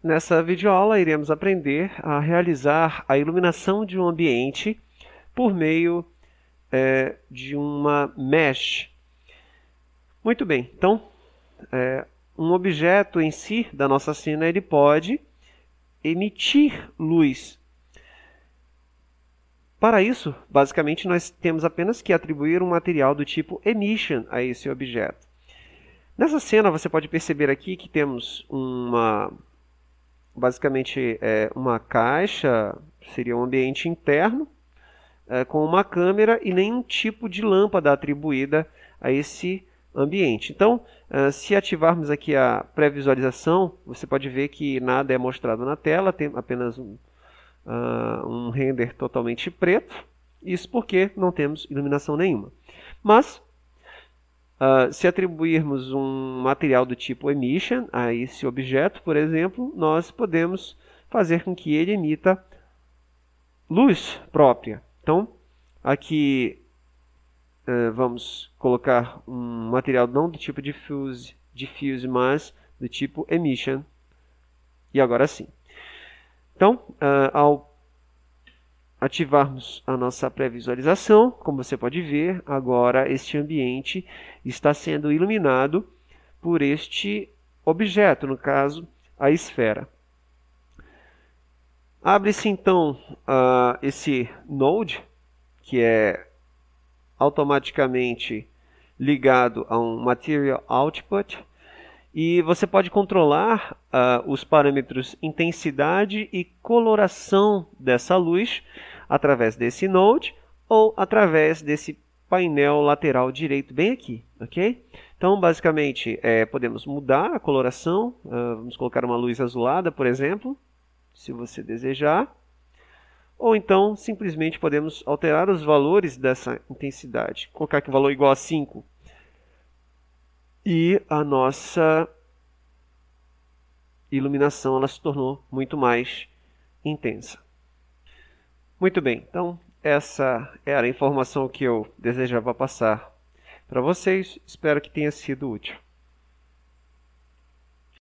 Nessa videoaula, iremos aprender a realizar a iluminação de um ambiente por meio é, de uma mesh. Muito bem, então, é, um objeto em si da nossa cena ele pode emitir luz. Para isso, basicamente, nós temos apenas que atribuir um material do tipo emission a esse objeto. Nessa cena, você pode perceber aqui que temos uma basicamente é, uma caixa seria um ambiente interno é, com uma câmera e nenhum tipo de lâmpada atribuída a esse ambiente. Então, é, se ativarmos aqui a pré-visualização, você pode ver que nada é mostrado na tela, tem apenas um, uh, um render totalmente preto. Isso porque não temos iluminação nenhuma. Mas Uh, se atribuirmos um material do tipo emission a esse objeto, por exemplo, nós podemos fazer com que ele emita luz própria. Então, aqui uh, vamos colocar um material não do tipo diffuse, diffuse, mas do tipo emission. E agora sim. Então, uh, ao ativarmos a nossa pré-visualização, como você pode ver, agora este ambiente está sendo iluminado por este objeto, no caso, a esfera. Abre-se então uh, esse node, que é automaticamente ligado a um Material Output, e você pode controlar uh, os parâmetros intensidade e coloração dessa luz através desse node ou através desse painel lateral direito bem aqui, ok? Então, basicamente, é, podemos mudar a coloração. Uh, vamos colocar uma luz azulada, por exemplo, se você desejar. Ou então, simplesmente podemos alterar os valores dessa intensidade. Colocar aqui o um valor igual a 5 e a nossa iluminação ela se tornou muito mais intensa. Muito bem, então essa era a informação que eu desejava passar para vocês. Espero que tenha sido útil.